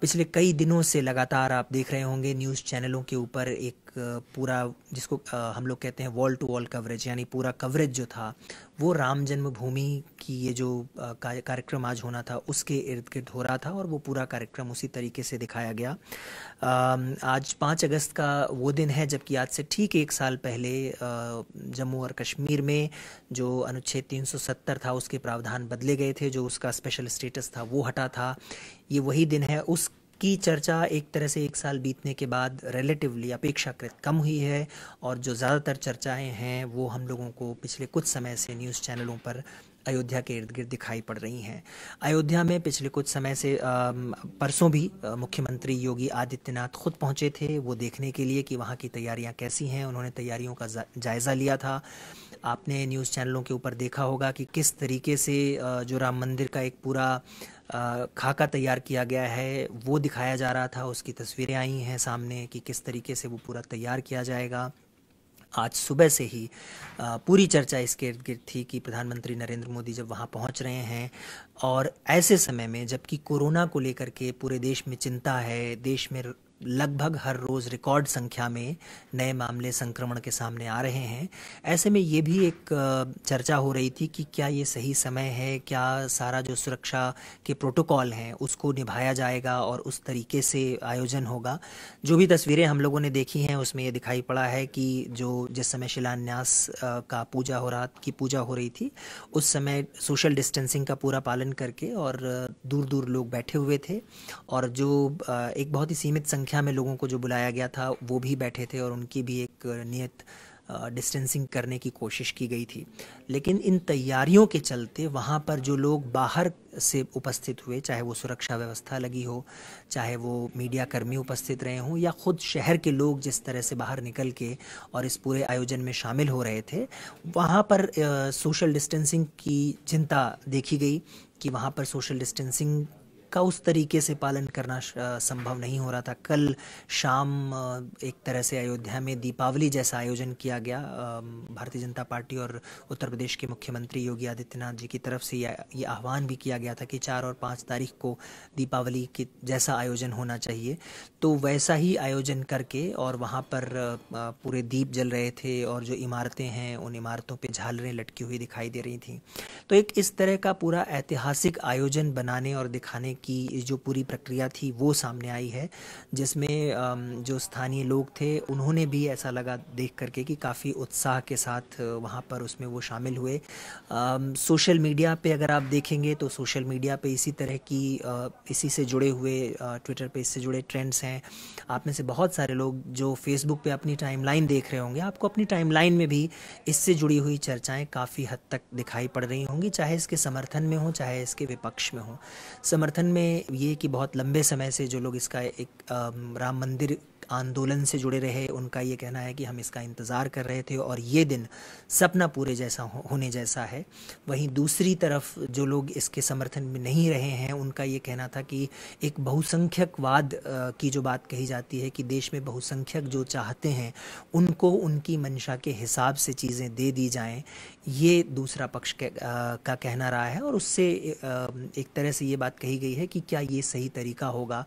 पिछले कई दिनों से लगातार आप देख रहे होंगे न्यूज़ चैनलों के ऊपर एक पूरा जिसको हम लोग कहते हैं वॉल टू वॉल कवरेज यानी पूरा कवरेज जो था वो राम जन्मभूमि की ये जो कार्यक्रम आज होना था उसके इर्द गिर्द हो रहा था और वो पूरा कार्यक्रम उसी तरीके से दिखाया गया आज पाँच अगस्त का वो दिन है जबकि आज से ठीक एक साल पहले जम्मू और कश्मीर में जो अनुच्छेद 370 था उसके प्रावधान बदले गए थे जो उसका स्पेशल स्टेटस था वो हटा था ये वही दिन है उस की चर्चा एक तरह से एक साल बीतने के बाद रिलेटिवली अपेक्षाकृत कम हुई है और जो ज़्यादातर चर्चाएं हैं वो हम लोगों को पिछले कुछ समय से न्यूज़ चैनलों पर अयोध्या के इर्द गिर्द दिखाई पड़ रही हैं अयोध्या में पिछले कुछ समय से परसों भी मुख्यमंत्री योगी आदित्यनाथ खुद पहुंचे थे वो देखने के लिए कि वहाँ की तैयारियाँ कैसी हैं उन्होंने तैयारियों का जायज़ा लिया था आपने न्यूज़ चैनलों के ऊपर देखा होगा कि किस तरीके से जो राम मंदिर का एक पूरा खाका तैयार किया गया है वो दिखाया जा रहा था उसकी तस्वीरें आई हैं सामने कि किस तरीके से वो पूरा तैयार किया जाएगा आज सुबह से ही पूरी चर्चा इसके इर्द गिर्द थी कि प्रधानमंत्री नरेंद्र मोदी जब वहाँ पहुँच रहे हैं और ऐसे समय में जबकि कोरोना को लेकर के पूरे देश में चिंता है देश में लगभग हर रोज़ रिकॉर्ड संख्या में नए मामले संक्रमण के सामने आ रहे हैं ऐसे में ये भी एक चर्चा हो रही थी कि क्या ये सही समय है क्या सारा जो सुरक्षा के प्रोटोकॉल हैं उसको निभाया जाएगा और उस तरीके से आयोजन होगा जो भी तस्वीरें हम लोगों ने देखी हैं उसमें ये दिखाई पड़ा है कि जो जिस समय शिलान्यास का पूजा हो रहा की पूजा हो रही थी उस समय सोशल डिस्टेंसिंग का पूरा पालन करके और दूर दूर लोग बैठे हुए थे और जो एक बहुत ही सीमित संख्या में लोगों को जो बुलाया गया था वो भी बैठे थे और उनकी भी एक नियत डिस्टेंसिंग करने की कोशिश की गई थी लेकिन इन तैयारियों के चलते वहाँ पर जो लोग बाहर से उपस्थित हुए चाहे वो सुरक्षा व्यवस्था लगी हो चाहे वो मीडिया कर्मी उपस्थित रहे हों या खुद शहर के लोग जिस तरह से बाहर निकल के और इस पूरे आयोजन में शामिल हो रहे थे वहाँ पर सोशल डिस्टेंसिंग की चिंता देखी गई कि वहाँ पर सोशल डिस्टेंसिंग का उस तरीके से पालन करना संभव नहीं हो रहा था कल शाम एक तरह से अयोध्या में दीपावली जैसा आयोजन किया गया भारतीय जनता पार्टी और उत्तर प्रदेश के मुख्यमंत्री योगी आदित्यनाथ जी की तरफ से ये आह्वान भी किया गया था कि चार और पाँच तारीख को दीपावली के जैसा आयोजन होना चाहिए तो वैसा ही आयोजन करके और वहाँ पर पूरे दीप जल रहे थे और जो इमारतें हैं उन इमारतों पर झालरें लटकी हुई दिखाई दे रही थी तो एक इस तरह का पूरा ऐतिहासिक आयोजन बनाने और दिखाने की जो पूरी प्रक्रिया थी वो सामने आई है जिसमें जो स्थानीय लोग थे उन्होंने भी ऐसा लगा देख करके कि काफ़ी उत्साह के साथ वहाँ पर उसमें वो शामिल हुए सोशल मीडिया पे अगर आप देखेंगे तो सोशल मीडिया पे इसी तरह की इसी से जुड़े हुए ट्विटर पे इससे जुड़े ट्रेंड्स हैं आप में से बहुत सारे लोग जो फेसबुक पर अपनी टाइमलाइन देख रहे होंगे आपको अपनी टाइमलाइन में भी इससे जुड़ी हुई चर्चाएं काफ़ी हद तक दिखाई पड़ रही होंगी चाहे इसके समर्थन में हो चाहे इसके विपक्ष में हो समर्थन में ये कि बहुत लंबे समय से जो लोग इसका एक राम मंदिर आंदोलन से जुड़े रहे उनका ये कहना है कि हम इसका इंतज़ार कर रहे थे और ये दिन सपना पूरे जैसा हो, होने जैसा है वहीं दूसरी तरफ जो लोग इसके समर्थन में नहीं रहे हैं उनका ये कहना था कि एक बहुसंख्यकवाद की जो बात कही जाती है कि देश में बहुसंख्यक जो चाहते हैं उनको उनकी मंशा के हिसाब से चीज़ें दे दी जाएँ ये दूसरा पक्ष का कहना रहा है और उससे एक तरह से ये बात कही गई है कि क्या ये सही तरीका होगा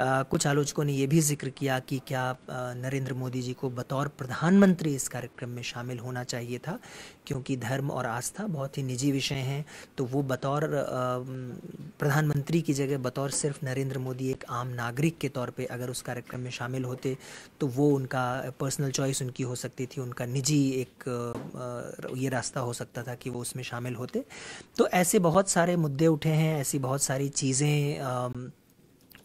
आ, कुछ आलोचकों ने यह भी जिक्र किया कि क्या नरेंद्र मोदी जी को बतौर प्रधानमंत्री इस कार्यक्रम में शामिल होना चाहिए था क्योंकि धर्म और आस्था बहुत ही निजी विषय हैं तो वो बतौर प्रधानमंत्री की जगह बतौर सिर्फ नरेंद्र मोदी एक आम नागरिक के तौर पे अगर उस कार्यक्रम में शामिल होते तो वो उनका पर्सनल चॉइस उनकी हो सकती थी उनका निजी एक ये रास्ता हो सकता था कि वो उसमें शामिल होते तो ऐसे बहुत सारे मुद्दे उठे हैं ऐसी बहुत सारी चीज़ें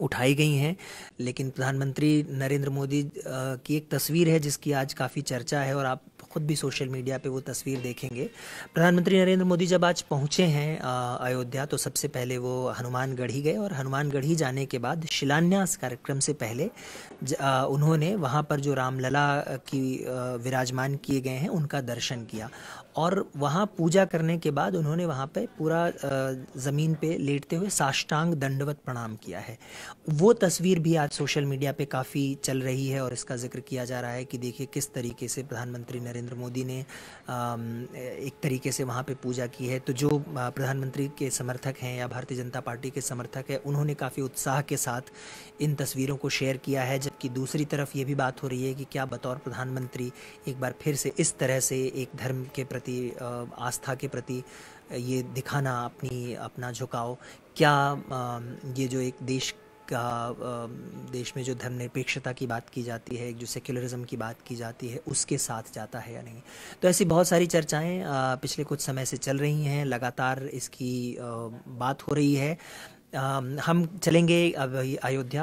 उठाई गई हैं लेकिन प्रधानमंत्री नरेंद्र मोदी की एक तस्वीर है जिसकी आज काफ़ी चर्चा है और आप खुद भी सोशल मीडिया पे वो तस्वीर देखेंगे प्रधानमंत्री नरेंद्र मोदी जब आज पहुंचे हैं अयोध्या तो सबसे पहले वो हनुमानगढ़ ही गए और हनुमानगढ़ ही जाने के बाद शिलान्यास कार्यक्रम से पहले उन्होंने वहाँ पर जो रामलला की विराजमान किए गए हैं उनका दर्शन किया और वहाँ पूजा करने के बाद उन्होंने वहाँ पे पूरा ज़मीन पे लेटते हुए साष्टांग दंडवत प्रणाम किया है वो तस्वीर भी आज सोशल मीडिया पे काफ़ी चल रही है और इसका जिक्र किया जा रहा है कि देखिए किस तरीके से प्रधानमंत्री नरेंद्र मोदी ने एक तरीके से वहाँ पे पूजा की है तो जो प्रधानमंत्री के समर्थक हैं या भारतीय जनता पार्टी के समर्थक हैं उन्होंने काफ़ी उत्साह के साथ इन तस्वीरों को शेयर किया है जबकि दूसरी तरफ ये भी बात हो रही है कि क्या बतौर प्रधानमंत्री एक बार फिर से इस तरह से एक धर्म के प्रति आस्था के प्रति ये दिखाना अपनी अपना झुकाव क्या ये जो एक देश का देश में जो धर्मनिरपेक्षता की बात की जाती है जो सेक्युलरिज्म की बात की जाती है उसके साथ जाता है या नहीं तो ऐसी बहुत सारी चर्चाएं पिछले कुछ समय से चल रही हैं लगातार इसकी बात हो रही है हम चलेंगे अब अयोध्या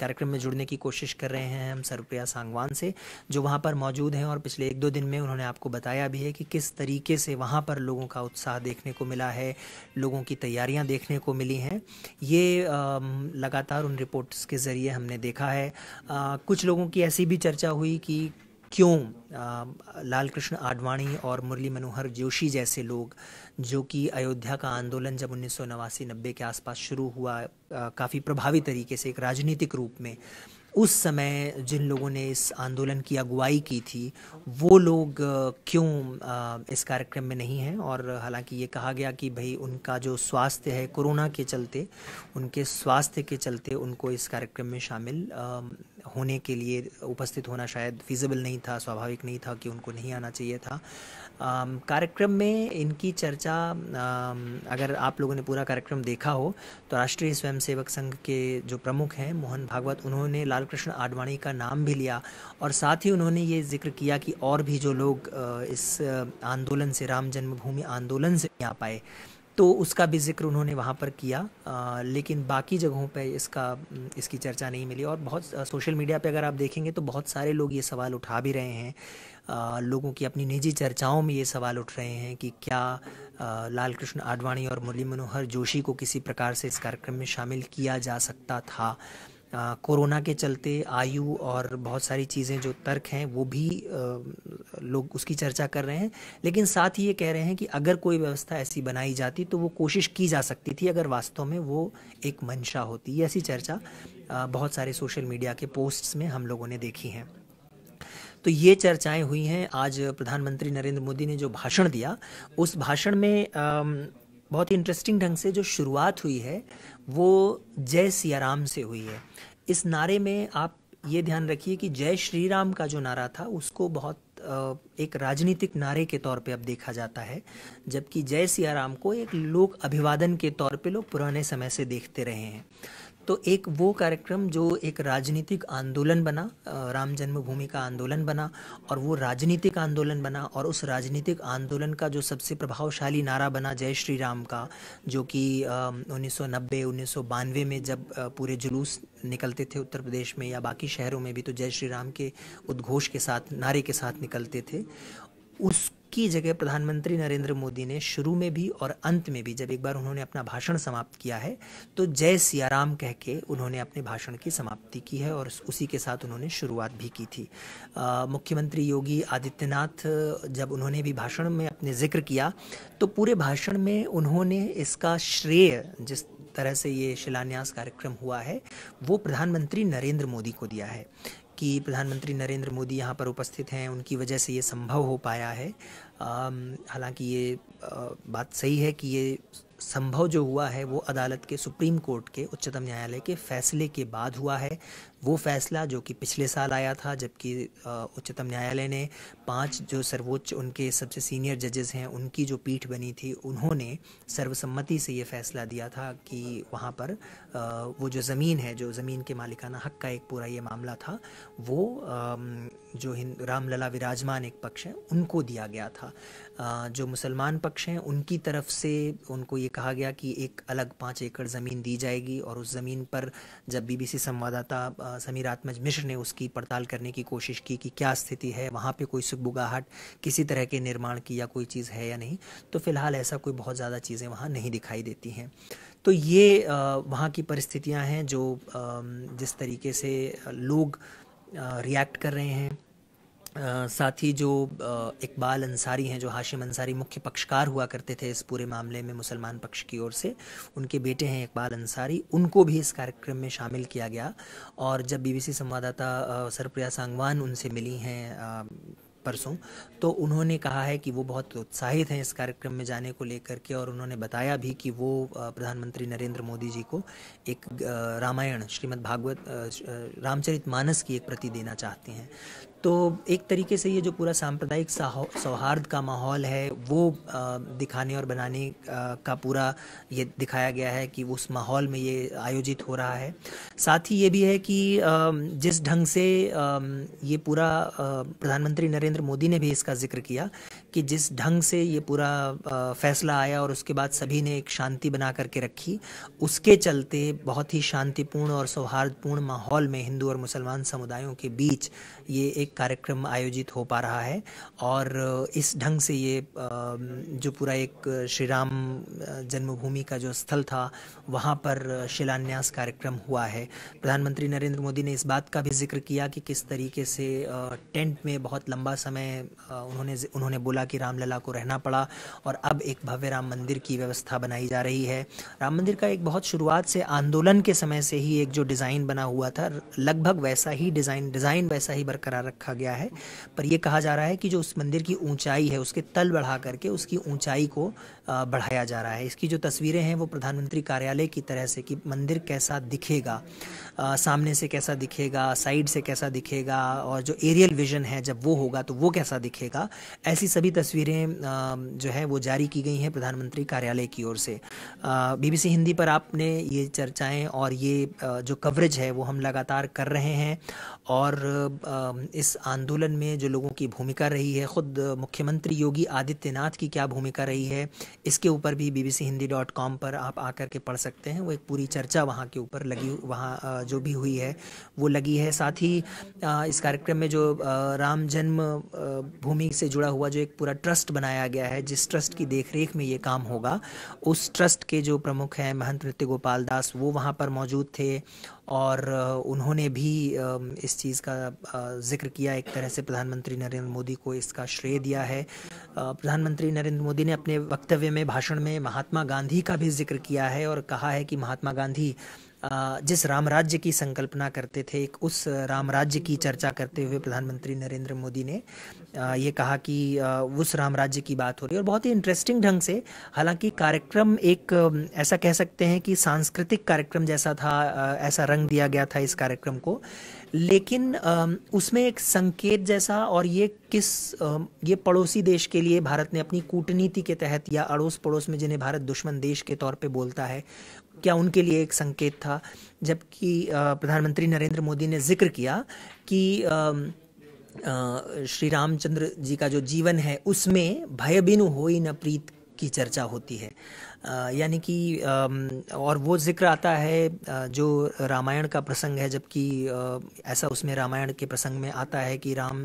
कार्यक्रम में जुड़ने की कोशिश कर रहे हैं हम सर्वप्रिया सांगवान से जो वहाँ पर मौजूद हैं और पिछले एक दो दिन में उन्होंने आपको बताया भी है कि किस तरीके से वहाँ पर लोगों का उत्साह देखने को मिला है लोगों की तैयारियाँ देखने को मिली हैं ये लगातार उन रिपोर्ट्स के ज़रिए हमने देखा है कुछ लोगों की ऐसी भी चर्चा हुई कि क्यों लाल कृष्ण आडवाणी और मुरली मनोहर जोशी जैसे लोग जो कि अयोध्या का आंदोलन जब उन्नीस सौ नवासी नब्बे के आसपास शुरू हुआ काफ़ी प्रभावी तरीके से एक राजनीतिक रूप में उस समय जिन लोगों ने इस आंदोलन की अगुवाई की थी वो लोग क्यों इस कार्यक्रम में नहीं हैं और हालांकि ये कहा गया कि भाई उनका जो स्वास्थ्य है कोरोना के चलते उनके स्वास्थ्य के चलते उनको इस कार्यक्रम में शामिल होने के लिए उपस्थित होना शायद फिजिबल नहीं था स्वाभाविक नहीं था कि उनको नहीं आना चाहिए था कार्यक्रम में इनकी चर्चा अगर आप लोगों ने पूरा कार्यक्रम देखा हो तो राष्ट्रीय स्वयंसेवक संघ के जो प्रमुख हैं मोहन भागवत उन्होंने लालकृष्ण आडवाणी का नाम भी लिया और साथ ही उन्होंने ये जिक्र किया कि और भी जो लोग इस आंदोलन से राम जन्मभूमि आंदोलन से नहीं आ पाए तो उसका भी जिक्र उन्होंने वहाँ पर किया आ, लेकिन बाकी जगहों पे इसका इसकी चर्चा नहीं मिली और बहुत आ, सोशल मीडिया पे अगर आप देखेंगे तो बहुत सारे लोग ये सवाल उठा भी रहे हैं आ, लोगों की अपनी निजी चर्चाओं में ये सवाल उठ रहे हैं कि क्या लाल कृष्ण आडवाणी और मुरली मनोहर जोशी को किसी प्रकार से इस कार्यक्रम में शामिल किया जा सकता था कोरोना के चलते आयु और बहुत सारी चीज़ें जो तर्क हैं वो भी आ, लोग उसकी चर्चा कर रहे हैं लेकिन साथ ही ये कह रहे हैं कि अगर कोई व्यवस्था ऐसी बनाई जाती तो वो कोशिश की जा सकती थी अगर वास्तव में वो एक मंशा होती ये ऐसी चर्चा आ, बहुत सारे सोशल मीडिया के पोस्ट्स में हम लोगों ने देखी हैं तो ये चर्चाएं हुई हैं आज प्रधानमंत्री नरेंद्र मोदी ने जो भाषण दिया उस भाषण में आ, बहुत ही इंटरेस्टिंग ढंग से जो शुरुआत हुई है वो जय सियाराम से हुई है इस नारे में आप ये ध्यान रखिए कि जय श्री राम का जो नारा था उसको बहुत एक राजनीतिक नारे के तौर पे अब देखा जाता है जबकि जय सियाराम को एक लोक अभिवादन के तौर पे लोग पुराने समय से देखते रहे हैं तो एक वो कार्यक्रम जो एक राजनीतिक आंदोलन बना राम जन्मभूमि का आंदोलन बना और वो राजनीतिक आंदोलन बना और उस राजनीतिक आंदोलन का जो सबसे प्रभावशाली नारा बना जय श्री राम का जो कि उन्नीस सौ में जब पूरे जुलूस निकलते थे उत्तर प्रदेश में या बाकी शहरों में भी तो जय श्री राम के उद्घोष के साथ नारे के साथ निकलते थे उस उनकी जगह प्रधानमंत्री नरेंद्र मोदी ने शुरू में भी और अंत में भी जब एक बार उन्होंने अपना भाषण समाप्त किया है तो जय सियाराम कह के उन्होंने अपने भाषण की समाप्ति की है और उसी के साथ उन्होंने शुरुआत भी की थी मुख्यमंत्री योगी आदित्यनाथ जब उन्होंने भी भाषण में अपने जिक्र किया तो पूरे भाषण में उन्होंने इसका श्रेय जिस तरह से ये शिलान्यास कार्यक्रम हुआ है वो प्रधानमंत्री नरेंद्र मोदी को दिया है कि प्रधानमंत्री नरेंद्र मोदी यहाँ पर उपस्थित हैं उनकी वजह से ये संभव हो पाया है हालांकि ये बात सही है कि ये संभव जो हुआ है वो अदालत के सुप्रीम कोर्ट के उच्चतम न्यायालय के फैसले के बाद हुआ है वो फैसला जो कि पिछले साल आया था जबकि उच्चतम न्यायालय ने पांच जो सर्वोच्च उनके सबसे सीनियर जजेस हैं उनकी जो पीठ बनी थी उन्होंने सर्वसम्मति से ये फैसला दिया था कि वहाँ पर वो जो ज़मीन है जो ज़मीन के मालिकाना हक का एक पूरा ये मामला था वो जो हिंद रामलला विराजमान एक पक्ष हैं उनको दिया गया था जो मुसलमान पक्ष हैं उनकी तरफ से उनको ये कहा गया कि एक अलग पाँच एकड़ ज़मीन दी जाएगी और उस ज़मीन पर जब बीबीसी संवाददाता समीर आत्मज मिश्र ने उसकी पड़ताल करने की कोशिश की कि क्या स्थिति है वहाँ पे कोई सुखबुगाहट किसी तरह के निर्माण की या कोई चीज़ है या नहीं तो फिलहाल ऐसा कोई बहुत ज़्यादा चीज़ें वहाँ नहीं दिखाई देती हैं तो ये वहाँ की परिस्थितियाँ हैं जो जिस तरीके से लोग रिएक्ट कर रहे हैं साथ ही जो इकबाल अंसारी हैं जो हाशिम अंसारी मुख्य पक्षकार हुआ करते थे इस पूरे मामले में मुसलमान पक्ष की ओर से उनके बेटे हैं इकबाल अंसारी उनको भी इस कार्यक्रम में शामिल किया गया और जब बीबीसी संवाददाता सरप्रिया सांगवान उनसे मिली हैं परसों तो उन्होंने कहा है कि वो बहुत उत्साहित हैं इस कार्यक्रम में जाने को लेकर के और उन्होंने बताया भी कि वो प्रधानमंत्री नरेंद्र मोदी जी को एक रामायण श्रीमद् भागवत रामचरित मानस की एक प्रति देना चाहते हैं तो एक तरीके से ये जो पूरा सांप्रदायिक सौहार्द का माहौल है वो दिखाने और बनाने का पूरा ये दिखाया गया है कि उस माहौल में ये आयोजित हो रहा है साथ ही ये भी है कि जिस ढंग से ये पूरा प्रधानमंत्री नरेंद्र मोदी ने भी इसका जिक्र किया कि जिस ढंग से ये पूरा फैसला आया और उसके बाद सभी ने एक शांति बना करके रखी उसके चलते बहुत ही शांतिपूर्ण और सौहार्दपूर्ण माहौल में हिंदू और मुसलमान समुदायों के बीच ये एक कार्यक्रम आयोजित हो पा रहा है और इस ढंग से ये जो पूरा एक श्री राम जन्मभूमि का जो स्थल था वहाँ पर शिलान्यास कार्यक्रम हुआ है प्रधानमंत्री नरेंद्र मोदी ने इस बात का भी जिक्र किया कि किस तरीके से टेंट में बहुत लंबा समय उन्होंने उन्होंने बोला बोला कि रामलला को रहना पड़ा और अब एक भव्य राम मंदिर की व्यवस्था बनाई जा रही है राम मंदिर का एक बहुत शुरुआत से आंदोलन के समय से ही एक जो डिज़ाइन बना हुआ था लगभग वैसा ही डिज़ाइन डिज़ाइन वैसा ही बरकरार रखा गया है पर यह कहा जा रहा है कि जो उस मंदिर की ऊंचाई है उसके तल बढ़ा करके उसकी ऊंचाई को बढ़ाया जा रहा है इसकी जो तस्वीरें हैं वो प्रधानमंत्री कार्यालय की तरह से कि मंदिर कैसा दिखेगा आ, सामने से कैसा दिखेगा साइड से कैसा दिखेगा और जो एरियल विजन है जब वो होगा तो वो कैसा दिखेगा ऐसी सभी सभी तस्वीरें जो है वो जारी की गई हैं प्रधानमंत्री कार्यालय की ओर से बीबीसी हिंदी पर आपने ये चर्चाएं और ये जो कवरेज है वो हम लगातार कर रहे हैं और इस आंदोलन में जो लोगों की भूमिका रही है ख़ुद मुख्यमंत्री योगी आदित्यनाथ की क्या भूमिका रही है इसके ऊपर भी बीबीसी हिंदी डॉट कॉम पर आप आकर के पढ़ सकते हैं वो एक पूरी चर्चा वहाँ के ऊपर लगी वहाँ जो भी हुई है वो लगी है साथ ही इस कार्यक्रम में जो राम जन्म भूमि से जुड़ा हुआ जो एक पूरा ट्रस्ट बनाया गया है जिस ट्रस्ट की देखरेख में ये काम होगा उस ट्रस्ट के जो प्रमुख हैं महंत नृत्य गोपाल दास वो वहाँ पर मौजूद थे और उन्होंने भी इस चीज़ का जिक्र किया एक तरह से प्रधानमंत्री नरेंद्र मोदी को इसका श्रेय दिया है प्रधानमंत्री नरेंद्र मोदी ने अपने वक्तव्य में भाषण में महात्मा गांधी का भी जिक्र किया है और कहा है कि महात्मा गांधी जिस राम राज्य की संकल्पना करते थे एक उस राम राज्य की चर्चा करते हुए प्रधानमंत्री नरेंद्र मोदी ने ये कहा कि उस राम राज्य की बात हो रही है और बहुत ही इंटरेस्टिंग ढंग से हालांकि कार्यक्रम एक ऐसा कह सकते हैं कि सांस्कृतिक कार्यक्रम जैसा था ऐसा रंग दिया गया था इस कार्यक्रम को लेकिन उसमें एक संकेत जैसा और ये किस ये पड़ोसी देश के लिए भारत ने अपनी कूटनीति के तहत या अड़ोस पड़ोस में जिन्हें भारत दुश्मन देश के तौर पे बोलता है क्या उनके लिए एक संकेत था जबकि प्रधानमंत्री नरेंद्र मोदी ने जिक्र किया कि श्री रामचंद्र जी का जो जीवन है उसमें भयबिनु हो न प्रीत की चर्चा होती है यानी कि और वो जिक्र आता है जो रामायण का प्रसंग है जबकि ऐसा उसमें रामायण के प्रसंग में आता है कि राम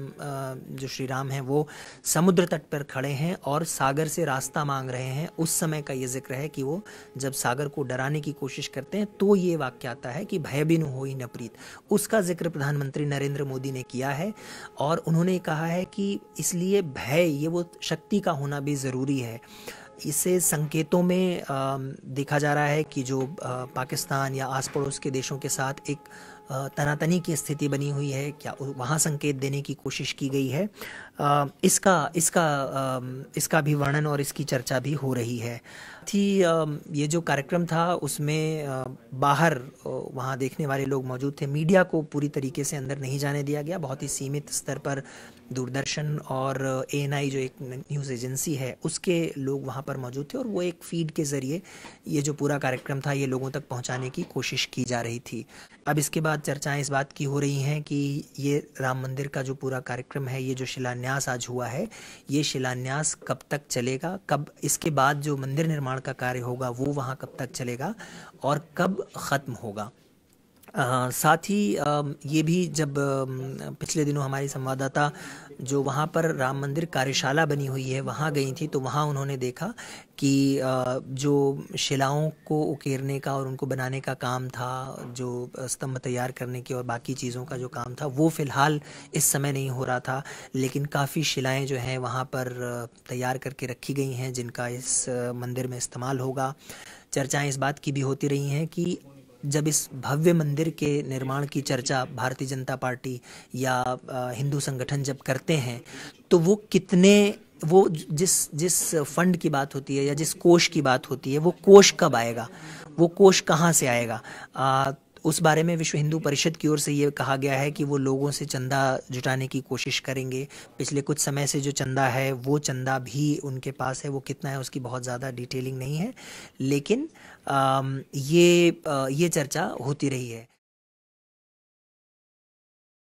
जो श्री राम हैं वो समुद्र तट पर खड़े हैं और सागर से रास्ता मांग रहे हैं उस समय का ये जिक्र है कि वो जब सागर को डराने की कोशिश करते हैं तो ये वाक्य आता है कि भयबिन हो ही नपरीत उसका जिक्र प्रधानमंत्री नरेंद्र मोदी ने किया है और उन्होंने कहा है कि इसलिए भय ये वो शक्ति का होना भी ज़रूरी है इसे संकेतों में देखा जा रहा है कि जो पाकिस्तान या आस पड़ोस के देशों के साथ एक तनातनी की स्थिति बनी हुई है क्या वहाँ संकेत देने की कोशिश की गई है इसका इसका इसका भी वर्णन और इसकी चर्चा भी हो रही है साथ ही ये जो कार्यक्रम था उसमें बाहर वहाँ देखने वाले लोग मौजूद थे मीडिया को पूरी तरीके से अंदर नहीं जाने दिया गया बहुत ही सीमित स्तर पर दूरदर्शन और ए जो एक न्यूज़ एजेंसी है उसके लोग वहाँ पर मौजूद थे और वो एक फीड के ज़रिए ये जो पूरा कार्यक्रम था ये लोगों तक पहुँचाने की कोशिश की जा रही थी अब इसके बाद चर्चाएं इस बात की हो रही हैं कि ये राम मंदिर का जो पूरा कार्यक्रम है ये जो शिलान्यास आज हुआ है ये शिलान्यास कब तक चलेगा कब इसके बाद जो मंदिर निर्माण निर्माण का कार्य होगा वो वहाँ कब तक चलेगा और कब ख़त्म होगा आ, साथ ही आ, ये भी जब आ, पिछले दिनों हमारी संवाददाता जो वहाँ पर राम मंदिर कार्यशाला बनी हुई है वहाँ गई थी तो वहाँ उन्होंने देखा कि जो शिलाओं को उकेरने का और उनको बनाने का काम था जो स्तंभ तैयार करने की और बाकी चीज़ों का जो काम था वो फ़िलहाल इस समय नहीं हो रहा था लेकिन काफ़ी शिलाएँ जो हैं वहाँ पर तैयार करके रखी गई हैं जिनका इस मंदिर में इस्तेमाल होगा चर्चाएं इस बात की भी होती रही हैं कि जब इस भव्य मंदिर के निर्माण की चर्चा भारतीय जनता पार्टी या हिंदू संगठन जब करते हैं तो वो कितने वो जिस जिस फंड की बात होती है या जिस कोष की बात होती है वो कोष कब आएगा वो कोष कहाँ से आएगा आ, उस बारे में विश्व हिंदू परिषद की ओर से ये कहा गया है कि वो लोगों से चंदा जुटाने की कोशिश करेंगे पिछले कुछ समय से जो चंदा है वो चंदा भी उनके पास है वो कितना है उसकी बहुत ज़्यादा डिटेलिंग नहीं है लेकिन ये ये चर्चा होती रही है